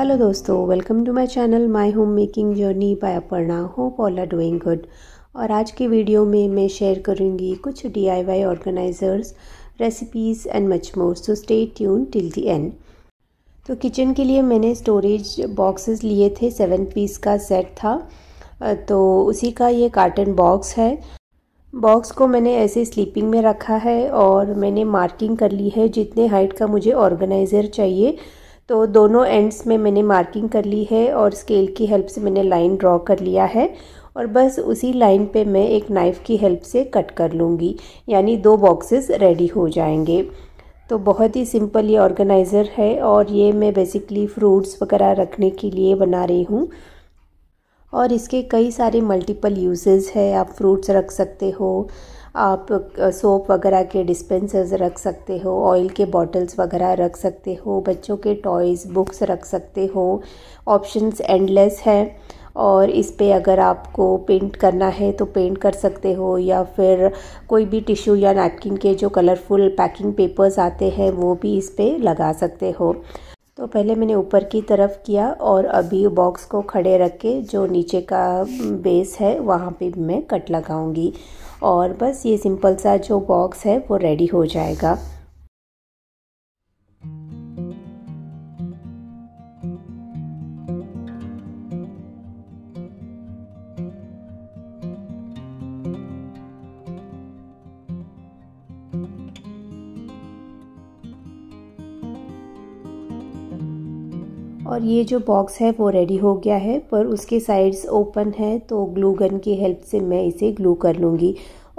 hello दोस्तों welcome to my channel my home making journey by Aparna hope all are doing good और आज के video में मैं शेयर करूंगी कुछ DIY organisers recipes and much more so stay tune till the end तो kitchen के लिए मैंने स्टोरेज बॉक्सेस लिए थे सेवन पीस का सेट था तो उसी का ये कार्टन बॉक्स है बॉक्स को मैंने ऐसे स्लीपिंग में रखा है और मैंने मार्किंग कर ली है जितने हाइट का मुझे ऑर्गेनाइज़र चाहिए तो दोनों एंड्स में मैंने मार्किंग कर ली है और स्केल की हेल्प से मैंने लाइन ड्रॉ कर लिया है और बस उसी लाइन पे मैं एक नाइफ़ की हेल्प से कट कर लूँगी यानी दो बॉक्सेस रेडी हो जाएंगे तो बहुत ही सिंपल ये ऑर्गेनाइज़र है और ये मैं बेसिकली फ्रूट्स वगैरह रखने के लिए बना रही हूँ और इसके कई सारे मल्टीपल यूजेस है आप फ्रूट्स रख सकते हो आप सोप वगैरह के डिस्पेंसर्स रख सकते हो ऑयल के बॉटल्स वगैरह रख सकते हो बच्चों के टॉयज़ बुक्स रख सकते हो ऑप्शंस एंडलेस हैं और इस पे अगर आपको पेंट करना है तो पेंट कर सकते हो या फिर कोई भी टिश्यू या नैपकिन के जो कलरफुल पैकिंग पेपर्स आते हैं वो भी इस पे लगा सकते हो तो पहले मैंने ऊपर की तरफ किया और अभी बॉक्स को खड़े रख के जो नीचे का बेस है वहाँ पे मैं कट लगाऊंगी और बस ये सिंपल सा जो बॉक्स है वो रेडी हो जाएगा और ये जो बॉक्स है वो रेडी हो गया है पर उसके साइड्स ओपन है तो ग्लू गन की हेल्प से मैं इसे ग्लू कर लूँगी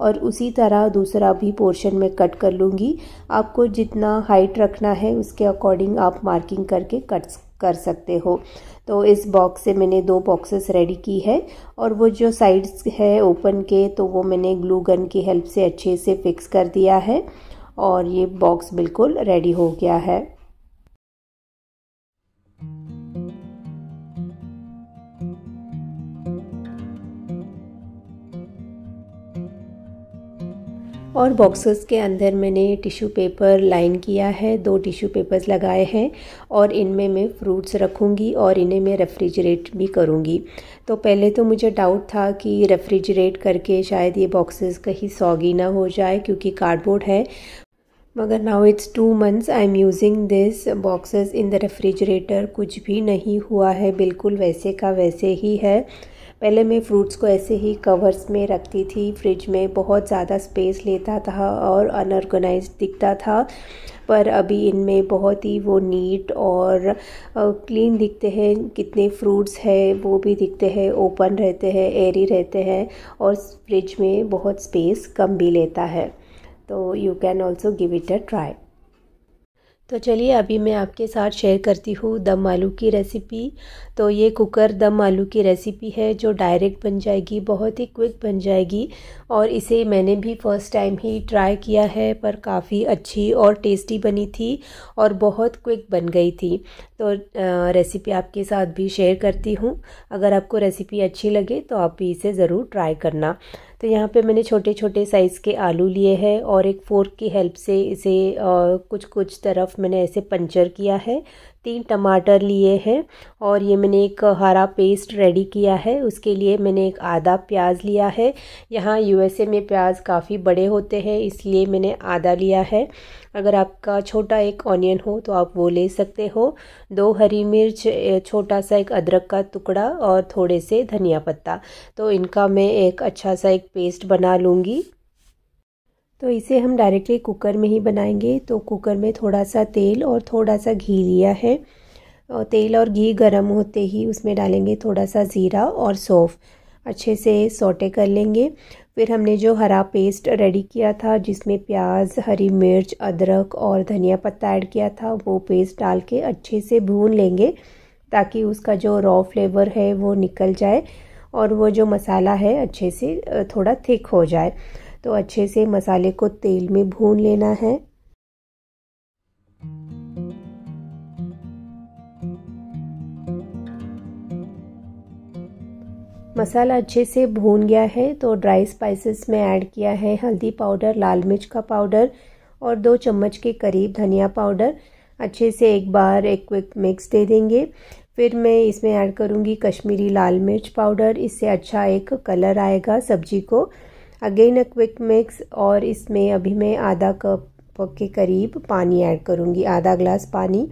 और उसी तरह दूसरा भी पोर्शन में कट कर लूँगी आपको जितना हाइट रखना है उसके अकॉर्डिंग आप मार्किंग करके कट्स कर सकते हो तो इस बॉक्स से मैंने दो बॉक्सेस रेडी की है और वो जो साइड्स है ओपन के तो वो मैंने ग्लू गन की हेल्प से अच्छे से फिक्स कर दिया है और ये बॉक्स बिल्कुल रेडी हो गया है और बॉक्सेस के अंदर मैंने टिश्यू पेपर लाइन किया है दो टिश्यू पेपर्स लगाए हैं और इनमें मैं फ्रूट्स रखूँगी और इन्हें मैं रेफ्रिजरेट भी करूँगी तो पहले तो मुझे डाउट था कि रेफ्रिजरेट करके शायद ये बॉक्सेस कहीं सौगी ना हो जाए क्योंकि कार्डबोर्ड है मगर now it's two months I am using this boxes in the refrigerator कुछ भी नहीं हुआ है बिल्कुल वैसे का वैसे ही है पहले मैं फ्रूट्स को ऐसे ही कवर्स में रखती थी फ्रिज में बहुत ज़्यादा स्पेस लेता था और अनऑर्गेनाइज दिखता था पर अभी इनमें बहुत ही वो नीट और क्लीन दिखते हैं कितने फ्रूट्स है वो भी दिखते हैं ओपन रहते हैं एरी रहते हैं और फ्रिज में बहुत स्पेस कम भी लेता है तो you can also give it a try तो चलिए अभी मैं आपके साथ शेयर करती हूँ दम आलू की रेसिपी तो ये कुकर दम आलू की रेसिपी है जो डायरेक्ट बन जाएगी बहुत ही क्विक बन जाएगी और इसे मैंने भी फ़र्स्ट टाइम ही ट्राई किया है पर काफ़ी अच्छी और टेस्टी बनी थी और बहुत क्विक बन गई थी तो रेसिपी आपके साथ भी शेयर करती हूँ अगर आपको रेसिपी अच्छी लगे तो आप भी इसे ज़रूर ट्राई करना तो यहाँ पे मैंने छोटे छोटे साइज़ के आलू लिए हैं और एक फ़ोर्क की हेल्प से इसे कुछ कुछ तरफ मैंने ऐसे पंचर किया है तीन टमाटर लिए हैं और ये मैंने एक हरा पेस्ट रेडी किया है उसके लिए मैंने एक आधा प्याज लिया है यहाँ यूएसए में प्याज काफ़ी बड़े होते हैं इसलिए मैंने आधा लिया है अगर आपका छोटा एक ऑनियन हो तो आप वो ले सकते हो दो हरी मिर्च छोटा सा एक अदरक का टुकड़ा और थोड़े से धनिया पत्ता तो इनका मैं एक अच्छा सा एक पेस्ट बना लूँगी तो इसे हम डायरेक्टली कुकर में ही बनाएंगे तो कुकर में थोड़ा सा तेल और थोड़ा सा घी लिया है और तेल और घी गर्म होते ही उसमें डालेंगे थोड़ा सा ज़ीरा और सौफ़ अच्छे से सोटे कर लेंगे फिर हमने जो हरा पेस्ट रेडी किया था जिसमें प्याज हरी मिर्च अदरक और धनिया पत्ता ऐड किया था वो पेस्ट डाल के अच्छे से भून लेंगे ताकि उसका जो रॉ फ्लेवर है वो निकल जाए और वो जो मसाला है अच्छे से थोड़ा थिक हो जाए तो अच्छे से मसाले को तेल में भून लेना है मसाला अच्छे से भून गया है तो ड्राई स्पाइसेस में ऐड किया है हल्दी पाउडर लाल मिर्च का पाउडर और दो चम्मच के करीब धनिया पाउडर अच्छे से एक बार एक क्विक मिक्स दे देंगे फिर मैं इसमें ऐड करूंगी कश्मीरी लाल मिर्च पाउडर इससे अच्छा एक कलर आएगा सब्जी को अगेन अ क्विक मिक्स और इसमें अभी मैं आधा कप के करीब पानी ऐड करूँगी आधा ग्लास पानी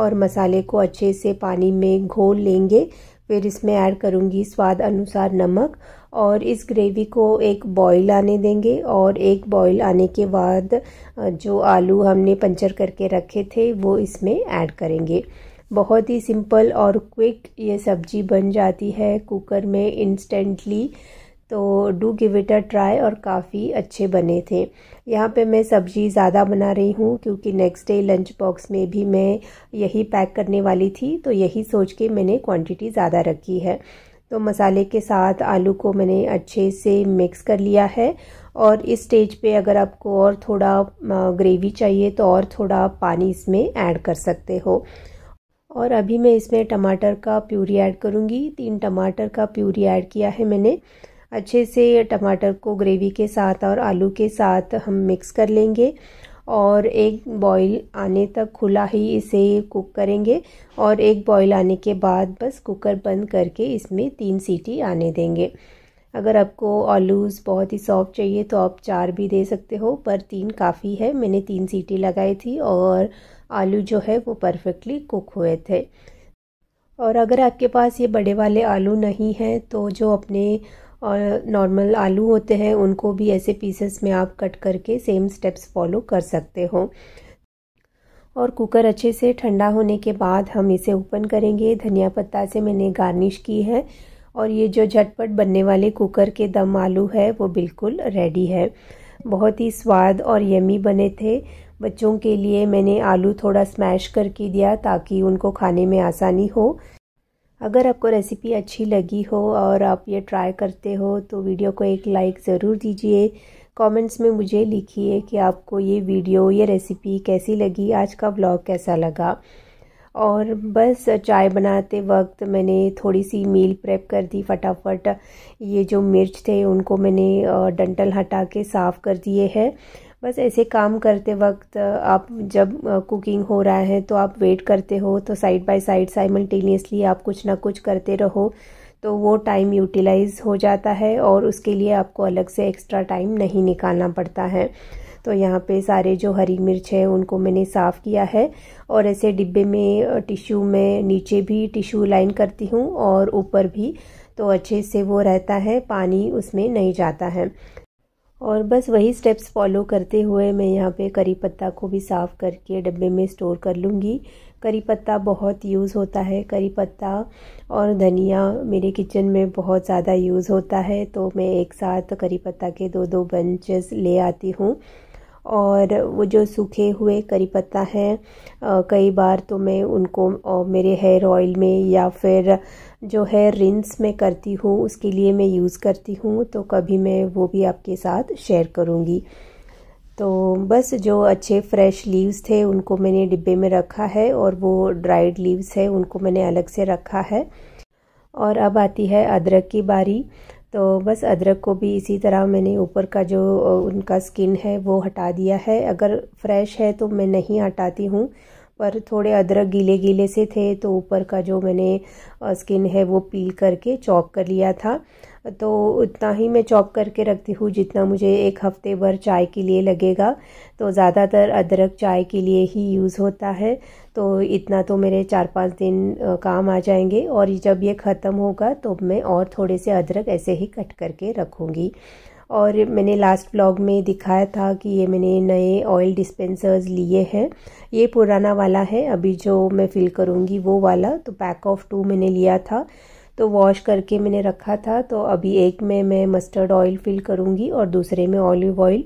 और मसाले को अच्छे से पानी में घोल लेंगे फिर इसमें ऐड करूँगी स्वाद अनुसार नमक और इस ग्रेवी को एक बॉईल आने देंगे और एक बॉईल आने के बाद जो आलू हमने पंचर करके रखे थे वो इसमें ऐड करेंगे बहुत ही सिंपल और क्विक ये सब्जी बन जाती है कुकर में इंस्टेंटली तो do give it a try और काफ़ी अच्छे बने थे यहाँ पे मैं सब्ज़ी ज़्यादा बना रही हूँ क्योंकि नेक्स्ट डे लंच बॉक्स में भी मैं यही पैक करने वाली थी तो यही सोच के मैंने क्वांटिटी ज़्यादा रखी है तो मसाले के साथ आलू को मैंने अच्छे से मिक्स कर लिया है और इस स्टेज पे अगर आपको और थोड़ा ग्रेवी चाहिए तो और थोड़ा पानी इसमें ऐड कर सकते हो और अभी मैं इसमें टमाटर का प्यूरी ऐड करूँगी तीन टमाटर का प्यूरी ऐड किया है मैंने अच्छे से टमाटर को ग्रेवी के साथ और आलू के साथ हम मिक्स कर लेंगे और एक बॉईल आने तक खुला ही इसे कुक करेंगे और एक बॉईल आने के बाद बस कुकर बंद करके इसमें तीन सीटी आने देंगे अगर आपको आलूज़ बहुत ही सॉफ्ट चाहिए तो आप चार भी दे सकते हो पर तीन काफ़ी है मैंने तीन सीटी लगाई थी और आलू जो है वो परफेक्टली कुक हुए थे और अगर आपके पास ये बड़े वाले आलू नहीं हैं तो जो अपने और नॉर्मल आलू होते हैं उनको भी ऐसे पीसेस में आप कट करके सेम स्टेप्स फॉलो कर सकते हो और कुकर अच्छे से ठंडा होने के बाद हम इसे ओपन करेंगे धनिया पत्ता से मैंने गार्निश की है और ये जो झटपट बनने वाले कुकर के दम आलू है वो बिल्कुल रेडी है बहुत ही स्वाद और यमी बने थे बच्चों के लिए मैंने आलू थोड़ा स्मैश करके दिया ताकि उनको खाने में आसानी हो अगर आपको रेसिपी अच्छी लगी हो और आप ये ट्राई करते हो तो वीडियो को एक लाइक ज़रूर दीजिए कमेंट्स में मुझे लिखिए कि आपको ये वीडियो ये रेसिपी कैसी लगी आज का ब्लॉग कैसा लगा और बस चाय बनाते वक्त मैंने थोड़ी सी मील प्रेप कर दी फटाफट ये जो मिर्च थे उनको मैंने डंटल हटा के साफ़ कर दिए हैं बस ऐसे काम करते वक्त आप जब कुकिंग हो रहा है तो आप वेट करते हो तो साइड बाय साइड साइमल्टेनियसली आप कुछ ना कुछ करते रहो तो वो टाइम यूटिलाइज़ हो जाता है और उसके लिए आपको अलग से एक्स्ट्रा टाइम नहीं निकालना पड़ता है तो यहाँ पे सारे जो हरी मिर्च है उनको मैंने साफ़ किया है और ऐसे डिब्बे में टिश्यू में नीचे भी टिश्यू लाइन करती हूँ और ऊपर भी तो अच्छे से वो रहता है पानी उसमें नहीं जाता है और बस वही स्टेप्स फॉलो करते हुए मैं यहाँ पे करी पत्ता को भी साफ़ करके डब्बे में स्टोर कर लूँगी करी पत्ता बहुत यूज़ होता है करी पत्ता और धनिया मेरे किचन में बहुत ज़्यादा यूज़ होता है तो मैं एक साथ करी पत्ता के दो दो बंचेस ले आती हूँ और वो जो सूखे हुए करी पत्ता हैं कई बार तो मैं उनको मेरे हेयर ऑयल में या फिर जो है रिंस में करती हूँ उसके लिए मैं यूज़ करती हूँ तो कभी मैं वो भी आपके साथ शेयर करूँगी तो बस जो अच्छे फ्रेश लीव्स थे उनको मैंने डिब्बे में रखा है और वो ड्राइड लीव्स है उनको मैंने अलग से रखा है और अब आती है अदरक की बारी तो बस अदरक को भी इसी तरह मैंने ऊपर का जो उनका स्किन है वो हटा दिया है अगर फ्रेश है तो मैं नहीं हटाती हूँ पर थोड़े अदरक गीले गीले से थे तो ऊपर का जो मैंने स्किन है वो पील करके चॉप कर लिया था तो उतना ही मैं चॉप करके रखती हूँ जितना मुझे एक हफ्ते भर चाय के लिए लगेगा तो ज़्यादातर अदरक चाय के लिए ही यूज़ होता है तो इतना तो मेरे चार पाँच दिन काम आ जाएंगे और जब ये ख़त्म होगा तो मैं और थोड़े से अदरक ऐसे ही कट करके रखूँगी और मैंने लास्ट ब्लॉग में दिखाया था कि ये मैंने नए ऑयल डिस्पेंसर्स लिए हैं ये पुराना वाला है अभी जो मैं फिल करूँगी वो वाला तो पैक ऑफ टू मैंने लिया था तो वॉश करके मैंने रखा था तो अभी एक में मैं मस्टर्ड ऑयल फिल करूँगी और दूसरे में ऑलिव ऑयल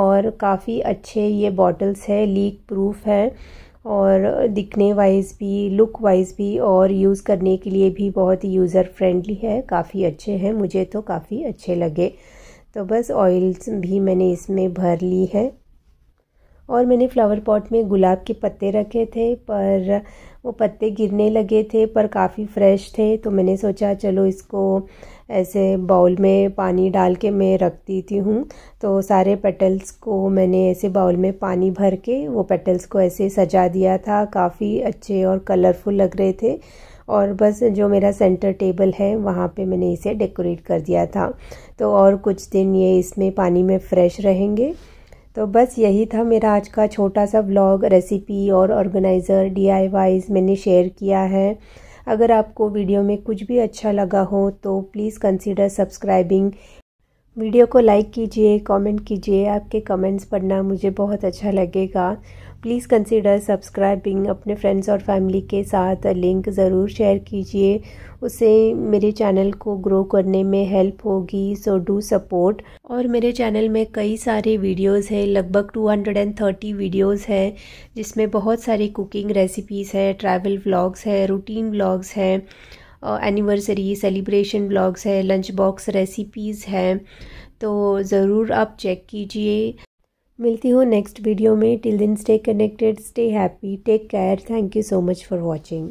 और काफ़ी अच्छे ये बॉटल्स है लीक प्रूफ है और दिखने वाइज भी लुक वाइज भी और यूज़ करने के लिए भी बहुत ही यूज़र फ्रेंडली है काफ़ी अच्छे हैं मुझे तो काफ़ी अच्छे लगे तो बस ऑयल्स भी मैंने इसमें भर ली है और मैंने फ्लावर पॉट में गुलाब के पत्ते रखे थे पर वो पत्ते गिरने लगे थे पर काफ़ी फ्रेश थे तो मैंने सोचा चलो इसको ऐसे बाउल में पानी डाल के मैं रख देती हूँ तो सारे पेटल्स को मैंने ऐसे बाउल में पानी भर के वो पेटल्स को ऐसे सजा दिया था काफ़ी अच्छे और कलरफुल लग रहे थे और बस जो मेरा सेंटर टेबल है वहाँ पे मैंने इसे डेकोरेट कर दिया था तो और कुछ दिन ये इसमें पानी में फ्रेश रहेंगे तो बस यही था मेरा आज का छोटा सा ब्लॉग रेसिपी और ऑर्गेनाइज़र डी मैंने शेयर किया है अगर आपको वीडियो में कुछ भी अच्छा लगा हो तो प्लीज़ कंसिडर सब्सक्राइबिंग वीडियो को लाइक कीजिए कमेंट कीजिए आपके कमेंट्स पढ़ना मुझे बहुत अच्छा लगेगा प्लीज़ कंसिडर सब्सक्राइबिंग अपने फ्रेंड्स और फैमिली के साथ लिंक ज़रूर शेयर कीजिए उससे मेरे चैनल को ग्रो करने में हेल्प होगी सो डू सपोर्ट और मेरे चैनल में कई सारे वीडियोस हैं लगभग 230 वीडियोस हैं जिसमें बहुत सारी कुकिंग रेसिपीज़ है ट्रैवल व्लॉग्स है रूटीन व्लॉग्स हैं एनिवर्सरी सेलिब्रेशन ब्लॉग्स है लंच बॉक्स रेसिपीज़ हैं तो ज़रूर आप चेक कीजिए मिलती हूँ नेक्स्ट वीडियो में till then stay connected stay happy take care thank you so much for watching